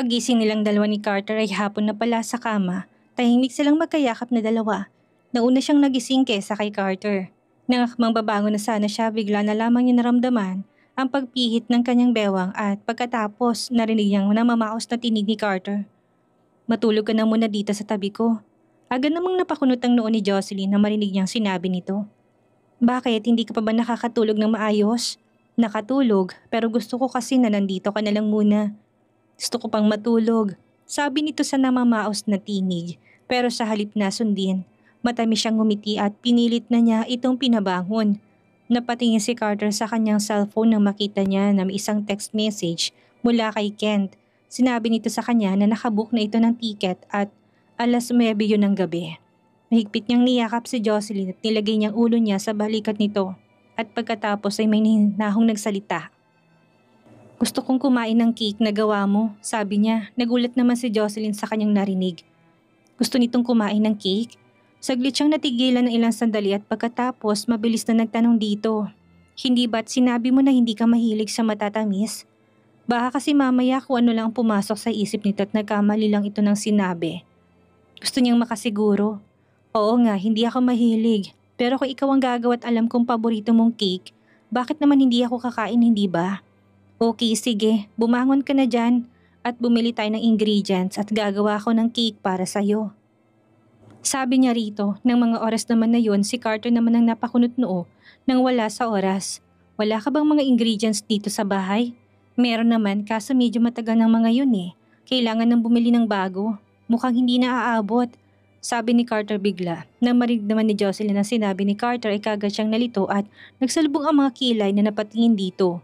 Pagising nilang dalawa ni Carter ay hapon na pala sa kama, tahimik silang magkayakap na dalawa. Nauna siyang nagising kesa kay Carter. Nangakmang babango na sana siya bigla na lamang niya naramdaman ang pagpihit ng kanyang bewang at pagkatapos narinig niyang namamaos na tinig ni Carter. Matulog ka na muna dito sa tabi ko. Agad namang napakunot ang noo ni Jocelyn na marinig niyang sinabi nito. Bakit hindi ka pa ba nakakatulog ng maayos? Nakatulog pero gusto ko kasi na nandito ka na lang muna gusto ko pang matulog. Sabi nito sa namamaos na tinig, pero sa halip na sundin, matami siyang ngumiti at pinilit na niya itong pinabangon. Napatingin si Carter sa kanyang cellphone nang makita niya na may isang text message mula kay Kent. Sinabi nito sa kanya na nakabook na ito ng tiket at alas 9 yun ng gabi. Mahigpit niyang niyakap si Jocelyn at nilagay niyang ulo niya sa balikat nito. At pagkatapos ay may nahong nagsalita. Gusto kong kumain ng cake na gawa mo, sabi niya. Nagulat naman si Jocelyn sa kanyang narinig. Gusto nitong kumain ng cake? Saglit siyang natigilan ng ilang sandali at pagkatapos mabilis na nagtanong dito. Hindi ba't sinabi mo na hindi ka mahilig sa matatamis? Baka kasi mamaya kung ano lang pumasok sa isip nito at nagkamali lang ito ng sinabi. Gusto niyang makasiguro. Oo nga, hindi ako mahilig. Pero kung ikaw ang gagawa at alam kong paborito mong cake, bakit naman hindi ako kakain, hindi ba? Okay, sige. Bumangon ka na dyan at bumili tayo ng ingredients at gagawa ako ng cake para sa'yo. Sabi niya rito, ng mga oras naman na yon si Carter naman ang napakunot noo nang wala sa oras. Wala ka bang mga ingredients dito sa bahay? Meron naman kaso medyo matagal ng mga yun eh. Kailangan nang bumili ng bago. Mukhang hindi na aabot. Sabi ni Carter bigla. Nang marig naman ni Jocelyn ang sinabi ni Carter ay kagad siyang nalito at nagsalubong ang mga kilay na napatingin dito.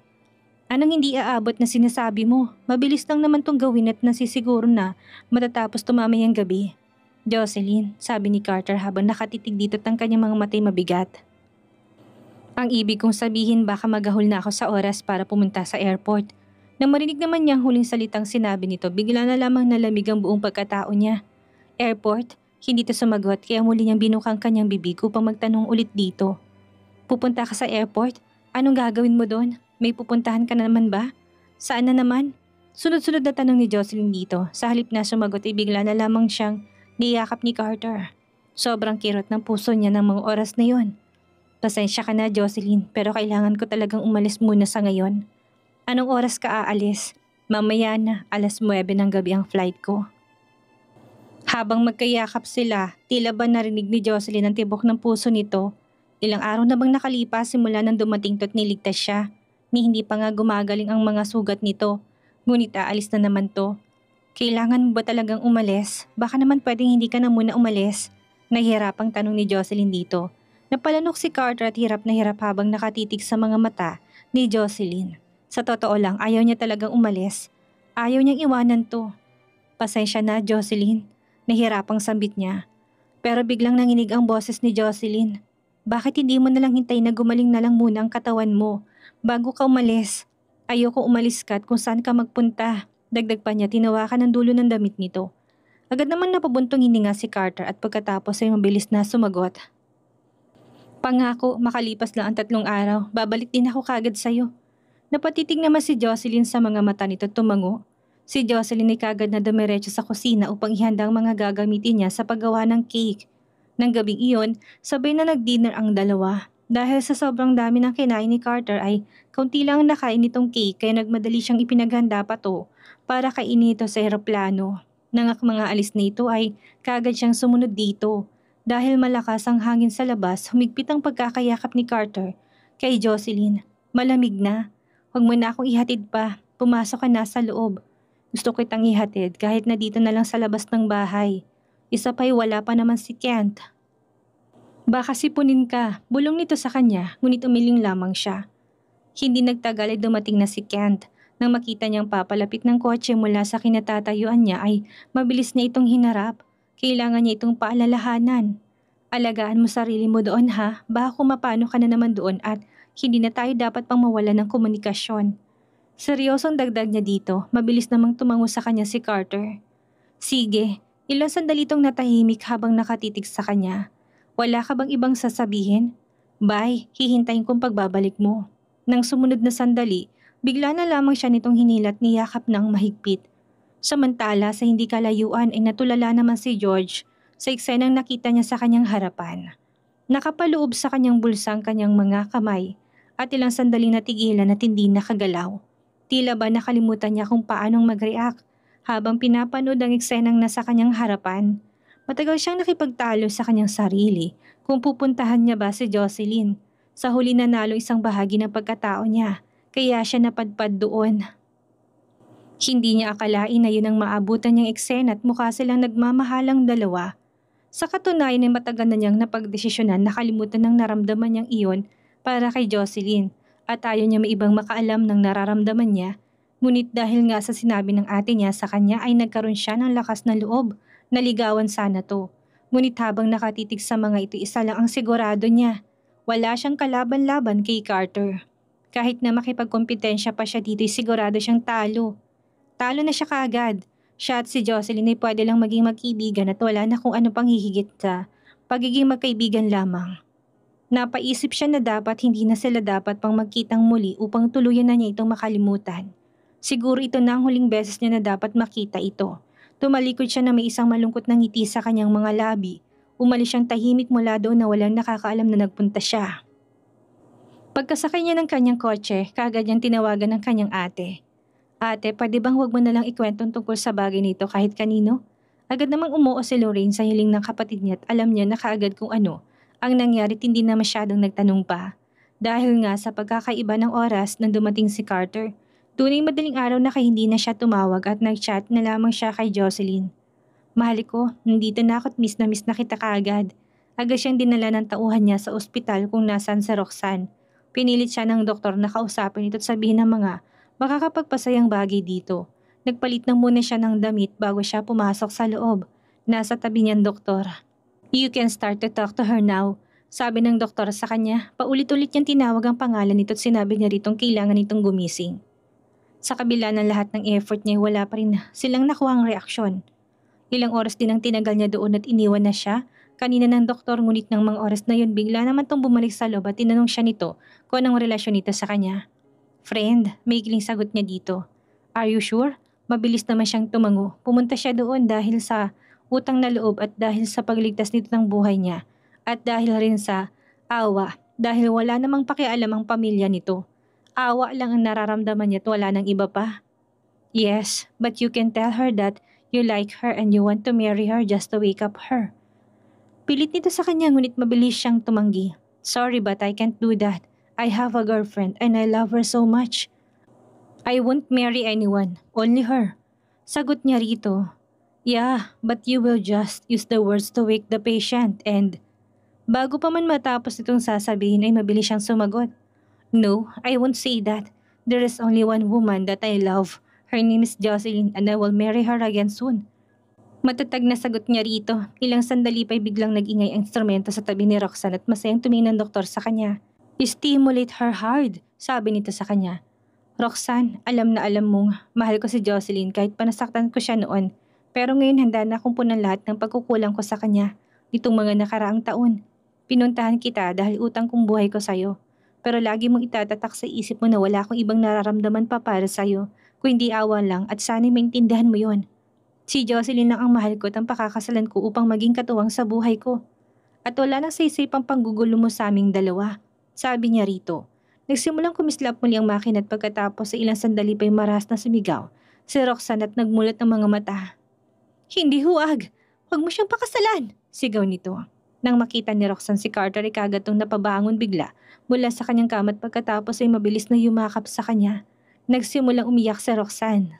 Anong hindi aabot na sinasabi mo? Mabilis lang naman tong gawin at nasisiguro na matatapos tumamayang gabi. Jocelyn, sabi ni Carter habang nakatitig dito at ang kanyang mga matay mabigat. Ang ibig kong sabihin baka magahol na ako sa oras para pumunta sa airport. Nang marinig naman niyang huling salitang sinabi nito, bigla na lamang nalamig ang buong pagkatao niya. Airport? Hindi to sumagot kaya muli niyang binukang kanyang bibig upang magtanong ulit dito. Pupunta ka sa airport? Anong gagawin mo doon? May pupuntahan ka na naman ba? Saan na naman? Sunod-sunod na tanong ni Jocelyn dito. Sa halip na sumagot ay bigla na lamang siyang niyakap ni Carter. Sobrang kirot ng puso niya ng mga oras na yon. Pasensya ka na Jocelyn pero kailangan ko talagang umalis muna sa ngayon. Anong oras ka aalis? Mamaya na alas 9 ng gabi ang flight ko. Habang magkayakap sila, tila ba narinig ni Jocelyn ang tibok ng puso nito Ilang araw na bang nakalipas simula nang dumating to't niligtas siya ni hindi pa nga gumagaling ang mga sugat nito. Ngunit aalis na naman to. Kailangan mo ba talagang umalis? Baka naman pwedeng hindi ka na muna umalis. Nahihirapang tanong ni Jocelyn dito. Napalanok si Carter at hirap na hirap habang nakatitig sa mga mata ni Jocelyn. Sa totoo lang, ayaw niya talagang umalis. Ayaw niyang iwanan to. Pasensya na, Jocelyn. Nahirapang sambit niya. Pero biglang nanginig ang boses ni Jocelyn. Bakit hindi mo nalang hintay na gumaling na lang muna ang katawan mo? Bago ka umalis, ayoko umalis ka at kung saan ka magpunta. Dagdag pa niya, tinawakan ng dulo ng damit nito. Agad naman napabuntong hininga si Carter at pagkatapos ay mabilis na sumagot. Pangako, makalipas lang ang tatlong araw, babalik din ako kagad sa'yo. Napatitig naman si Jocelyn sa mga mata nito tumango. Si Jocelyn ay kagad na dumiretso sa kusina upang ihanda ang mga gagamitin niya sa paggawa ng cake. Nang gabing iyon, sabay na nag-dinner ang dalawa. Dahil sa sobrang dami ng kinain ni Carter ay kaunti lang nakain nitong cake kaya nagmadali siyang ipinaghanda pa to para kainin ito sa eroplano. Nangak mga alis nito ay kagad siyang sumunod dito. Dahil malakas ang hangin sa labas, humigpit ang pagkakayakap ni Carter kay Jocelyn. Malamig na. Huwag mo na akong ihatid pa. Pumasok ka na sa loob. Gusto ko kitang ihatid kahit na dito na lang sa labas ng bahay. Isa pa'y wala pa naman si Kent. Baka sipunin ka, bulong nito sa kanya, ngunit umiling lamang siya. Hindi nagtagal ay dumating na si Kent. Nang makita niyang papalapit ng kotse mula sa kinatatayuan niya ay mabilis niya itong hinarap. Kailangan niya itong paalalahanan. Alagaan mo sarili mo doon ha, baka kumapano ka na naman doon at hindi na tayo dapat pang mawala ng komunikasyon. Seryosong dagdag niya dito, mabilis namang tumango sa kanya si Carter. Sige, ilang sandalitong natahimik habang nakatitig sa kanya. Wala ka bang ibang sasabihin? Bye, hihintayin kong pagbabalik mo. Nang sumunod na sandali, bigla na lamang siya nitong hinilat ni yakap ng mahigpit. Samantala sa hindi kalayuan ay natulala naman si George sa eksenang nakita niya sa kanyang harapan. Nakapaloob sa kanyang bulsa ang kanyang mga kamay at ilang sandali na tigilan at hindi nakagalaw. Tila ba nakalimutan niya kung paanong mag-react habang pinapanood ang eksenang nasa kanyang harapan. Matagal siyang nakipagtalo sa kanyang sarili kung pupuntahan niya ba si Jocelyn. Sa huli nanalo isang bahagi ng pagkatao niya, kaya siya napadpad doon. Hindi niya akalain na yun ang maabutan niyang eksena at mukha silang nagmamahalang dalawa. Sa katunayan ay matagal na niyang napagdesisyonan na kalimutan ng naramdaman niyang iyon para kay Jocelyn at ayaw niya may ibang makaalam ng nararamdaman niya. Ngunit dahil nga sa sinabi ng ate niya sa kanya ay nagkaroon siya ng lakas na loob Naligawan sana to. Ngunit habang nakatitig sa mga ito isa lang ang sigurado niya. Wala siyang kalaban-laban kay Carter. Kahit na makipagkompetensya pa siya dito, sigurado siyang talo. Talo na siya kaagad. Siya at si Jocelyn ay pwede lang maging magkaibigan at wala na kung ano pang hihigit sa pagiging magkaibigan lamang. Napaisip siya na dapat hindi na sila dapat pang magkitang muli upang tuluyan na niya itong makalimutan. Siguro ito na ang huling beses niya na dapat makita ito. Tumalikod siya na may isang malungkot na ngiti sa kanyang mga labi. Umalis siyang tahimik mula doon na walang nakakaalam na nagpunta siya. Pagkasakay niya ng kanyang kotse, kagad niyang tinawagan ng kanyang ate. Ate, pwede bang huwag mo nalang ikwentong tungkol sa bagay nito kahit kanino? Agad namang umuo si Lorraine sa hiling ng kapatid niya at alam niya na kaagad kung ano ang nangyari hindi na masyadong nagtanong pa. Dahil nga sa pagkakaiba ng oras nang dumating si Carter, Tuning madaling araw na kay hindi na siya tumawag at nag-chat na lamang siya kay Jocelyn. Mahal ko, nandito na ako miss na miss na kita kaagad. Agad siyang dinala ng tauhan niya sa ospital kung nasaan si Roxanne. Pinilit siya ng doktor na kausapin ito at sabihin ng mga makakapagpasayang bagay dito. Nagpalit na muna siya ng damit bago siya pumasok sa loob. Nasa tabi niyang doktor. You can start to talk to her now. Sabi ng doktor sa kanya, paulit-ulit niyang tinawag ang pangalan nito at sinabi niya ritong kailangan itong gumising. Sa kabila ng lahat ng effort niya, wala pa rin silang nakuha ang reaksyon. Ilang oras din ang tinagal niya doon at iniwan na siya. Kanina ng doktor ngunit ng mga oras na yun bigla naman tong bumalik sa loob at tinanong siya nito kung anong relasyon nito sa kanya. Friend, may giling sagot niya dito. Are you sure? Mabilis naman siyang tumango. Pumunta siya doon dahil sa utang na loob at dahil sa pagligtas nito ng buhay niya. At dahil rin sa awa dahil wala namang pakialam ang pamilya nito awa lang ang nararamdaman niya at wala ng iba pa. Yes, but you can tell her that you like her and you want to marry her just to wake up her. Pilit nito sa kanya ngunit mabilis siyang tumanggi. Sorry but I can't do that. I have a girlfriend and I love her so much. I won't marry anyone, only her. Sagot niya rito. Yeah, but you will just use the words to wake the patient and... Bago pa man matapos itong sasabihin ay mabilis siyang sumagot. No, I won't say that. There is only one woman that I love. Her name is Jocelyn and I will marry her again soon. Matatag na sagot niya rito. Ilang sandali pa'y biglang nag-ingay ang instrumento sa tabi ni Roxanne at masayang tumingin ang doktor sa kanya. Stimulate her hard, sabi nito sa kanya. Roxanne, alam na alam mong mahal ko si Jocelyn kahit panasaktan ko siya noon. Pero ngayon handa na akong punan lahat ng pagkukulang ko sa kanya nitong mga nakaraang taon. Pinuntahan kita dahil utang kong buhay ko sa'yo. Pero lagi mong itatatak sa isip mo na wala akong ibang nararamdaman pa para sa'yo, kung hindi awa lang at sana'y maintindihan mo yon. Si Jocelyn lang ang mahal ko at ang pakakasalan ko upang maging katuwang sa buhay ko. At wala nang saysay panggugulo mo sa aming dalawa. Sabi niya rito. Nagsimulang kumislap muli ang makin at pagkatapos sa ilang sandali pa'y maras na sumigaw. Si Roxanne at nagmulat ng mga mata. Hindi huwag! Huwag mo siyang pakasalan! Sigaw nito. Nang makita ni Roxanne si Carter ay kagatong napabangon bigla mula sa kanyang kamat pagkatapos ay mabilis na yumakap sa kanya. Nagsimulang umiyak si Roxanne.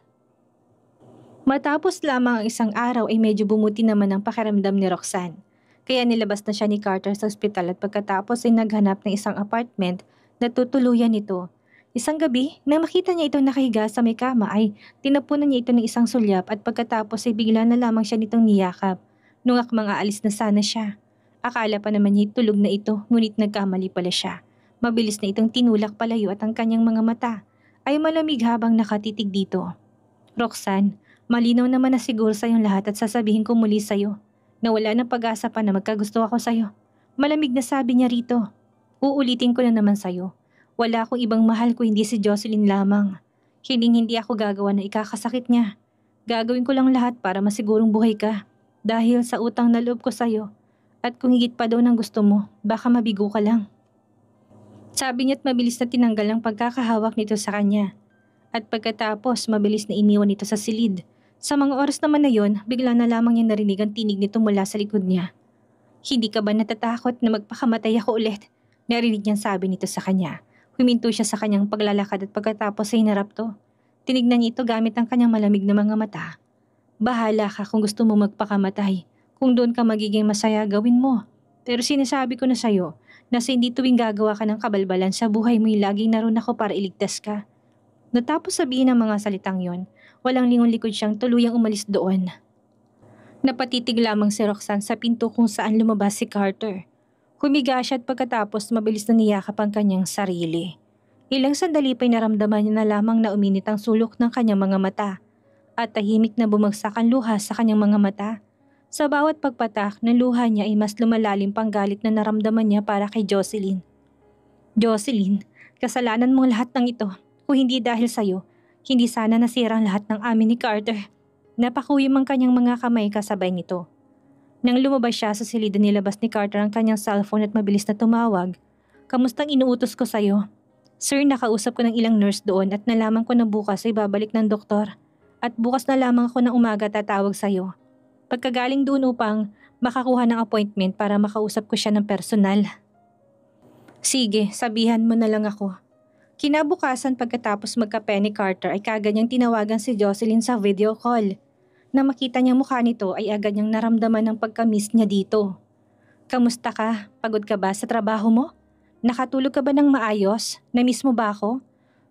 Matapos lamang ang isang araw ay medyo bumuti naman ang pakiramdam ni Roxanne. Kaya nilabas na siya ni Carter sa ospital at pagkatapos ay naghanap ng isang apartment na tutuluyan ito. Isang gabi, nang makita niya ito nakahiga sa may kama ay tinapunan niya ito ng isang sulyap at pagkatapos ay bigla na lamang siya nitong niyakap. Nung akmang aalis na sana siya. Akala pa naman niya tulog na ito, ngunit nagkamali pala siya. Mabilis na itong tinulak palayo at ang kanyang mga mata ay malamig habang nakatitig dito. Roxanne, malinaw naman na siguro sa'yong lahat at sasabihin ko muli sa'yo na wala ng pag-asa pa na magkagusto ako sa'yo. Malamig na sabi niya rito. Uulitin ko na naman sa'yo. Wala akong ibang mahal ko hindi si Jocelyn lamang. Hiling hindi ako gagawa na ikakasakit niya. Gagawin ko lang lahat para masigurong buhay ka. Dahil sa utang na loob ko sa'yo, at kung higit pa daw ng gusto mo, baka mabigo ka lang. Sabi niya't mabilis na tinanggal ang pagkakahawak nito sa kanya. At pagkatapos, mabilis na iniwan nito sa silid. Sa mga oras naman na yon, bigla na lamang niya narinig ang tinig nito mula sa likod niya. Hindi ka ba natatakot na magpakamatay ako ulit? Narinig niyang sabi nito sa kanya. Huminto siya sa kanyang paglalakad at pagkatapos ay hinarap to. Tinignan niya ito gamit ang kanyang malamig na mga mata. Bahala ka kung gusto mo magpakamatay. Kung doon ka magiging masaya, gawin mo. Pero sinasabi ko na sa'yo na sa hindi tuwing gagawa ka ng kabalbalan sa buhay mo'y laging naroon ako para iligtas ka. Natapos sabihin ang mga salitang yon, walang lingon likod siyang tuluyang umalis doon. Napatitig lamang si Roxanne sa pinto kung saan lumabas si Carter. Humiga siya at pagkatapos mabilis na niyakap ang kanyang sarili. Ilang sandali pa'y naramdaman niya na lamang na uminit ang sulok ng kanyang mga mata at tahimik na bumagsak ang luha sa kanyang mga mata. Sa bawat pagpatak ng luha niya ay mas lumalalim pang galit na naramdaman niya para kay Jocelyn. Jocelyn, kasalanan mong lahat ng ito. Kung hindi dahil sa'yo, hindi sana nasira lahat ng amin ni Carter. Napakuyom ang kanyang mga kamay kasabay nito. Nang lumabas siya sa silid nilabas ni Carter ang kanyang cellphone at mabilis na tumawag. Kamustang inuutos ko sa'yo? Sir, nakausap ko ng ilang nurse doon at nalaman ko na bukas ay babalik ng doktor. At bukas na lamang ako ng umaga tatawag sa'yo. Pagkagaling doon upang makakuha ng appointment para makausap ko siya ng personal. Sige, sabihan mo na lang ako. Kinabukasan pagkatapos magkape ni Carter ay kagad niyang tinawagan si Jocelyn sa video call. Na makita niya mukha nito ay agad niyang naramdaman ng pagkamiss niya dito. Kamusta ka? Pagod ka ba sa trabaho mo? Nakatulog ka ba ng maayos? Namiss mo ba ako?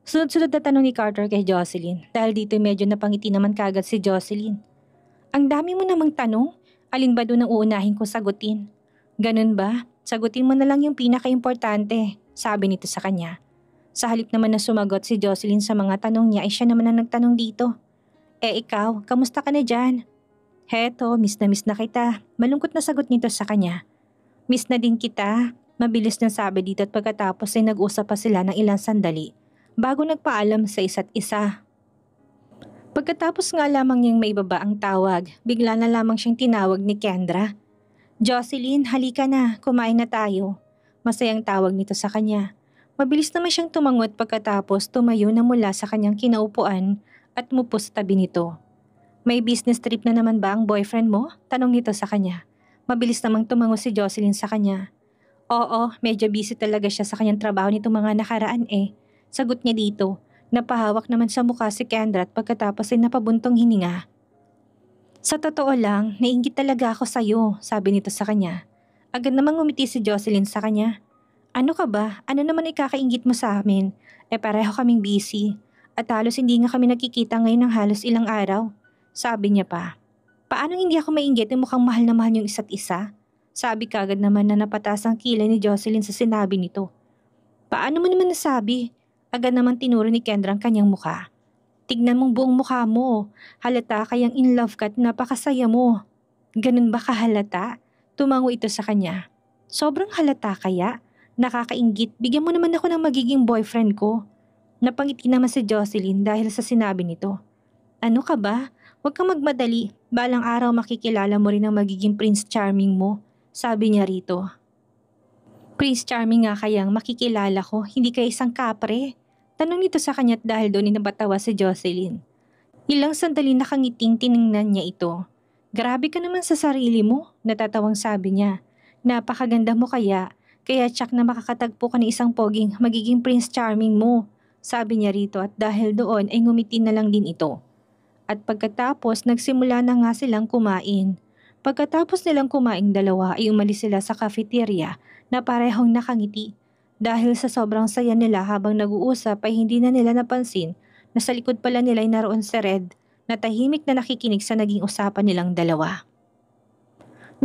Sunod-sunod na tanong ni Carter kay Jocelyn dahil dito medyo napangiti naman kagad si Jocelyn. Ang dami mo namang tanong. Alin ba doon ang uunahin kong sagutin? Ganun ba? Sagutin mo na lang yung pinaka-importante, sabi nito sa kanya. Sa halip naman na sumagot si Jocelyn sa mga tanong niya ay siya naman ang nagtanong dito. Eh ikaw, kamusta ka na dyan? Heto, miss na miss na kita. Malungkot na sagot nito sa kanya. Miss na din kita. Mabilis na sabi dito at pagkatapos ay nag-usap pa sila ng ilang sandali bago nagpaalam sa isa't isa Pagkatapos nga lamang niyang maibaba ang tawag, bigla na lamang siyang tinawag ni Kendra. Jocelyn, halika na, kumain na tayo. Masayang tawag nito sa kanya. Mabilis naman siyang tumangot pagkatapos tumayo na mula sa kanyang kinaupuan at mupo sa tabi nito. May business trip na naman ba ang boyfriend mo? Tanong nito sa kanya. Mabilis namang tumango si Jocelyn sa kanya. Oo, medyo busy talaga siya sa kanyang trabaho nitong mga nakaraan eh. Sagot niya dito Napahawak naman sa mukha si Kendra at pagkatapos ay napabuntong hininga. Sa totoo lang, nainggit talaga ako sa'yo, sabi nito sa kanya. Agad namang umiti si Jocelyn sa kanya. Ano ka ba? Ano naman ikakaingit mo sa amin? Eh pareho kaming busy. At halos hindi nga kami nakikita ngayon ng halos ilang araw. Sabi niya pa. Paano hindi ako mainggit na mukhang mahal na mahal yung isa't isa? Sabi kagad naman na napatas ang kilay ni Jocelyn sa sinabi nito. Paano mo naman nasabi? Agad naman tinuro ni Kendra ang kanyang mukha. Tignan mong buong mukha mo. Halata kayang in love ka at napakasaya mo. Ganun ba kahalata? Tumango ito sa kanya. Sobrang halata kaya? Nakakaingit, bigyan mo naman ako ng magiging boyfriend ko. Napangiti naman si Jocelyn dahil sa sinabi nito. Ano ka ba? Huwag kang magmadali. Balang araw makikilala mo rin ang magiging Prince Charming mo. Sabi niya rito. Prince Charming nga kayang makikilala ko, hindi kay isang kapre. Tanong nito sa kanya dahil doon inabatawa si Jocelyn. Ilang sandali nakangiting tiningnan niya ito. Grabe ka naman sa sarili mo, natatawang sabi niya. Napakaganda mo kaya, kaya tsak na makakatagpo ka ng isang poging magiging Prince Charming mo, sabi niya rito at dahil doon ay ngumiti na lang din ito. At pagkatapos nagsimula na nga silang kumain. Pagkatapos nilang kumain dalawa ay umalis sila sa cafeteria na parehong nakangiti dahil sa sobrang saya nila habang nag-uusap ay hindi na nila napansin na sa likod pala nila ay naroon si Red na tahimik na nakikinig sa naging usapan nilang dalawa.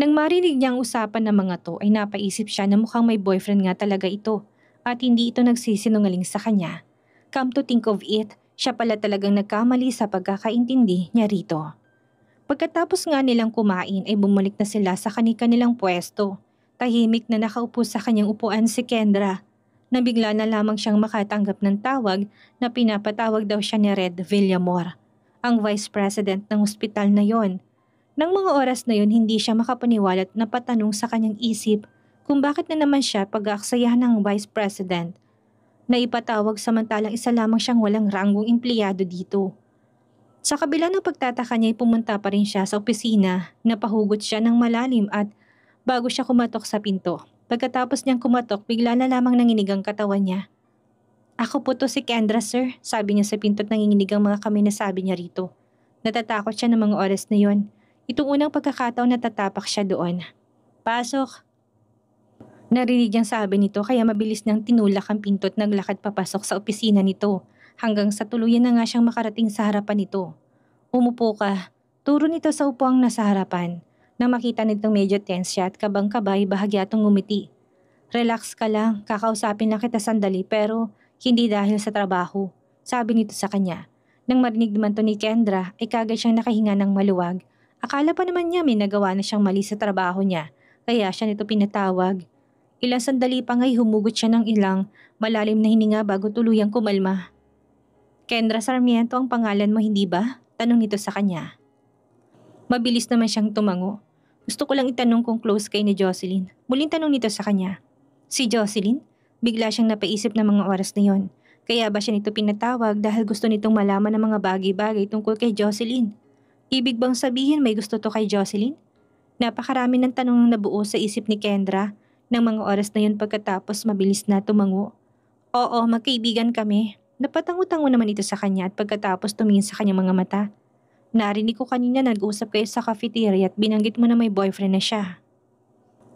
Nang marinig niya usapan ng mga to ay napaisip siya na mukhang may boyfriend nga talaga ito at hindi ito nagsisinungaling sa kanya. Come to think of it, siya pala talagang nagkamali sa pagkakaintindi niya rito. Pagkatapos nga nilang kumain ay bumalik na sila sa kanika nilang pwesto. Tahimik na nakaupo sa kanyang upuan si Kendra na bigla na lamang siyang makatanggap ng tawag na pinapatawag daw siya ni Red Villamor, ang vice president ng ospital na yon. Nang mga oras na yon hindi siya makapaniwalat na patanong sa kanyang isip kung bakit na naman siya pag-aaksayahan ng vice president na ipatawag samantalang isa lamang siyang walang ranggong empleyado dito. Sa kabila ng pagtataka niya ay pumunta pa rin siya sa opisina na pahugot siya ng malalim at bago siya kumatok sa pinto. Pagkatapos niyang kumatok, bigla na lamang nanginig ang katawan niya. Ako po to si Kendra, sir, sabi niya sa pinto't nanginginig ang mga kami na sabi niya rito. Natatakot siya ng mga oras na yon. Itong unang pagkakataon natatapak siya doon. Pasok! Narinig niyang sabi nito kaya mabilis niyang tinulak ang pinto't naglakad papasok sa opisina nito hanggang sa tuluyan na nga siyang makarating sa harapan nito. Umupo ka. Turo nito sa upuang nasa harapan. Nang makita nitong medyo tense siya at kabang-kabay, bahagya itong ngumiti. Relax ka lang, kakausapin lang kita sandali pero hindi dahil sa trabaho. Sabi nito sa kanya. Nang marinig naman to ni Kendra, ay kagad siyang nakahinga ng maluwag. Akala pa naman niya may nagawa na siyang mali sa trabaho niya, kaya siya nito pinatawag. Ilang sandali pa ngay humugot siya ng ilang malalim na hininga bago tuluyang kumalma. Kendra Sarmiento ang pangalan mo hindi ba? Tanong nito sa kanya. Mabilis naman siyang tumango gusto ko lang itanong kung close kay ni Jocelyn. Muling tanong nito sa kanya. Si Jocelyn? Bigla siyang napaisip ng mga oras na yon. Kaya ba siya nito pinatawag dahil gusto nitong malaman ng mga bagay-bagay tungkol kay Jocelyn? Ibig bang sabihin may gusto to kay Jocelyn? Napakarami ng tanong na nabuo sa isip ni Kendra ng mga oras na yon pagkatapos mabilis na tumango. Oo, magkaibigan kami. Napatangutang mo naman ito sa kanya at pagkatapos tumingin sa kanyang mga mata. Narinig ko kanina nag-usap kayo sa cafeteria at binanggit mo na may boyfriend na siya.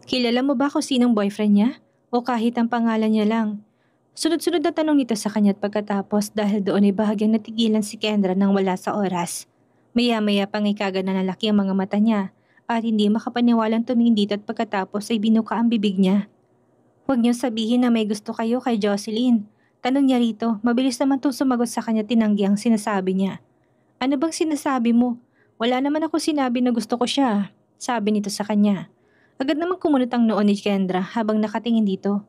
Kilala mo ba kung sinong boyfriend niya? O kahit ang pangalan niya lang? Sunod-sunod na tanong nito sa kanya at pagkatapos dahil doon ay bahagyang natigilan si Kendra nang wala sa oras. Maya-maya pang ikaga na lalaki ang mga mata niya at hindi makapaniwalang tumingin dito at pagkatapos ay binuka ang bibig niya. Huwag niyong sabihin na may gusto kayo kay Jocelyn. Tanong niya rito, mabilis naman itong sumagot sa kanya tinanggi ang sinasabi niya. Ano bang sinasabi mo? Wala naman ako sinabi na gusto ko siya, sabi nito sa kanya. Agad naman kumunot ang noon ni Kendra habang nakatingin dito.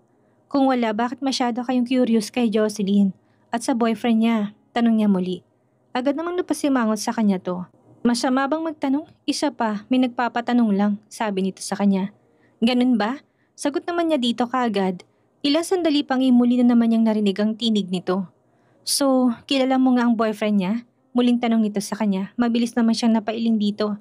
Kung wala, bakit masyado kayong curious kay Jocelyn at sa boyfriend niya? Tanong niya muli. Agad namang napasimangot sa kanya to. Masama bang magtanong? Isa pa, may nagpapatanong lang, sabi nito sa kanya. Ganun ba? Sagot naman niya dito kaagad. Ilang sandali pang imuli na naman niyang narinig ang tinig nito. So, kilala mo nga ang boyfriend niya? Muling tanong ito sa kanya, mabilis naman siyang napailing dito.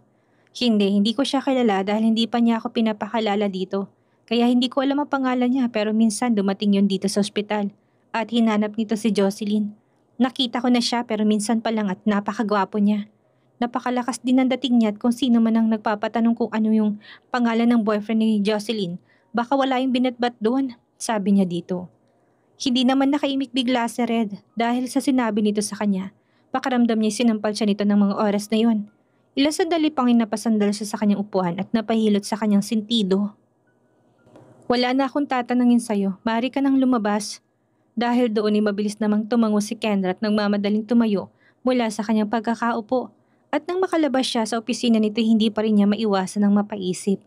Hindi, hindi ko siya kilala dahil hindi pa niya ako pinapakalala dito. Kaya hindi ko alam ang pangalan niya pero minsan dumating yon dito sa ospital. At hinanap nito si Jocelyn. Nakita ko na siya pero minsan pa lang at napakagwapo niya. Napakalakas din ang dating niya at kung sino man ang nagpapatanong kung ano yung pangalan ng boyfriend ni Jocelyn, baka wala yung binatbat doon, sabi niya dito. Hindi naman nakaimik bigla si Red dahil sa sinabi nito sa kanya Pakaramdam niya sinampal siya nito ng mga oras na yon. Ilang sandali pang inapasandal siya sa kanyang upuan at napahilot sa kanyang sentido. Wala na akong tatanangin sa'yo, maaari ka nang lumabas. Dahil doon ay mabilis namang tumango si Kendra at nagmamadaling tumayo mula sa kanyang pagkakaupo. At nang makalabas siya sa opisina nito hindi pa rin niya maiwasan ng mapaisip.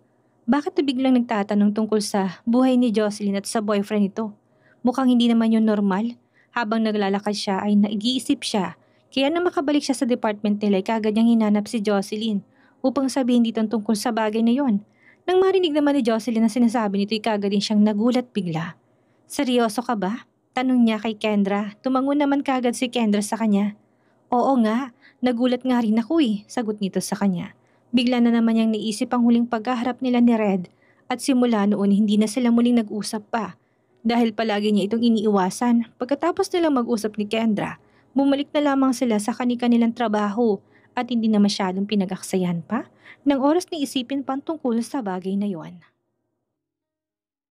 Bakit biglang nagtatanong tungkol sa buhay ni Jocelyn at sa boyfriend nito? Mukhang hindi naman yun normal. Habang naglalakad siya ay nag-iisip siya kaya na makabalik siya sa department nila, kagad niyang hinanap si Jocelyn upang sabihin dito ang tungkol sa bagay na yon. Nang marinig naman ni Jocelyn na sinasabi nito, ay kagad din siyang nagulat bigla. Seryoso ka ba? Tanong niya kay Kendra. Tumangon naman kagad si Kendra sa kanya. Oo nga, nagulat nga rin ako eh, sagot nito sa kanya. Bigla na naman niyang naisip ang huling pagkaharap nila ni Red at simula noon hindi na sila muling nag-usap pa dahil palagi niya itong iniiwasan pagkatapos nilang mag-usap ni Kendra bumalik na lamang sila sa kanilang trabaho at hindi na masyadong pinagaksayan pa ng oras ni isipin pang tungkol sa bagay na yon.